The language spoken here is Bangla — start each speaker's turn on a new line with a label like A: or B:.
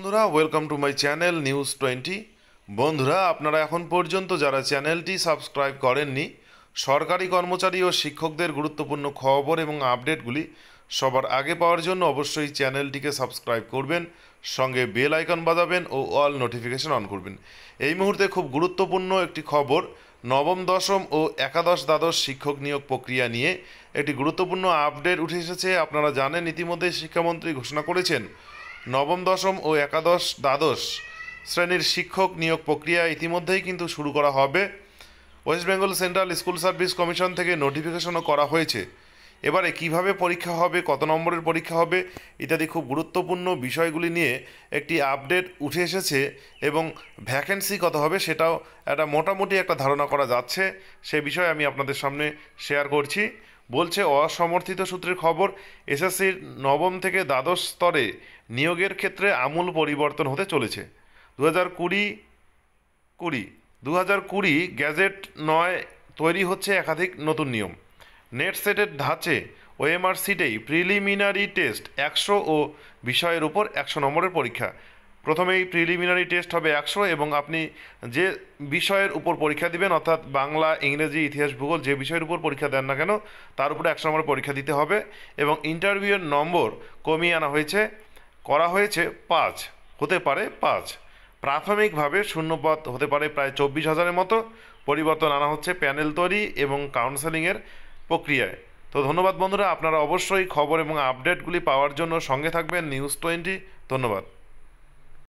A: বন্ধুরা welcome to my channel news twenty বন্ধুরা আপনারা এখন পর্যন্ত যারা চ্যানেলটি সাবস্ক্রাইব করেননি সরকারি কর্মচারী ও শিক্ষকদের গুরুত্বপূর্ণ খবর এবং আপডেটগুলি সবার আগে পাওয়ার জন্য অবশ্যই চ্যানেলটিকে সাবস্ক্রাইব করবেন সঙ্গে বেল আইকন বাজাবেন ও অল নোটিফিকেশন অন করবেন এই মুহূর্তে খুব গুরুত্বপূর্ণ একটি খবর নবম দশম ও একাদশ দ্বাদশ শিক্ষক নিয়োগ প্রক্রিয়া নিয়ে একটি গুরুত্বপূর্ণ আপডেট উঠে এসেছে আপনারা জানেন ইতিমধ্যে শিক্ষামন্ত্রী ঘোষণা করেছেন নবম দশম ও একাদশ দ্বাদশ শ্রেণীর শিক্ষক নিয়োগ প্রক্রিয়া ইতিমধ্যেই কিন্তু শুরু করা হবে West Bengal central school service commission থেকে নোটিফিকেশনও করা হয়েছে এবারে কিভাবে পরীক্ষা হবে কত নম্বরের পরীক্ষা হবে ইত্যাদি খুব গুরুত্বপূর্ণ বিষয়গুলি নিয়ে একটি আপডেট উঠে এসেছে এবং ভ্যাকেন্সি কত হবে সেটাও একটা মোটামুটি একটা ধারণা করা যাচ্ছে সে বিষয়ে আমি আপনাদের সামনে শেয়ার করছি বলছে অসমর্থিত সূত্রের খবর এসএসসির নবম থেকে দ্বাদশ স্তরে নিয়োগের ক্ষেত্রে আমূল পরিবর্তন হতে চলেছে দু হাজার কুড়ি কুড়ি দু হাজার কুড়ি গ্যাজেট নয় তৈরি হচ্ছে একাধিক নতুন নিয়ম নেট সেটের ধাঁচে ওএমআর সিটেই প্রিলিমিনারি টেস্ট একশো ও বিষয়ের উপর একশো নম্বরের পরীক্ষা প্রথমেই প্রিলিমিনারি টেস্ট হবে একশো এবং আপনি যে বিষয়ের উপর পরীক্ষা দিবেন অর্থাৎ বাংলা ইংরেজি ইতিহাস ভূগোল যে বিষয়ের উপর পরীক্ষা দেন না কেন তার উপরে একশো নম্বর পরীক্ষা দিতে হবে এবং ইন্টারভিউয়ের নম্বর কমিয়ে আনা হয়েছে করা হয়েছে পাঁচ হতে পারে পাঁচ প্রাথমিকভাবে শূন্যপদ হতে পারে প্রায় চব্বিশ হাজারের মতো পরিবর্তন আনা হচ্ছে প্যানেল তৈরি এবং কাউন্সেলিংয়ের প্রক্রিয়ায় তো ধন্যবাদ বন্ধুরা আপনারা অবশ্যই খবর এবং আপডেটগুলি পাওয়ার জন্য সঙ্গে থাকবেন নিউজ টোয়েন্টি ধন্যবাদ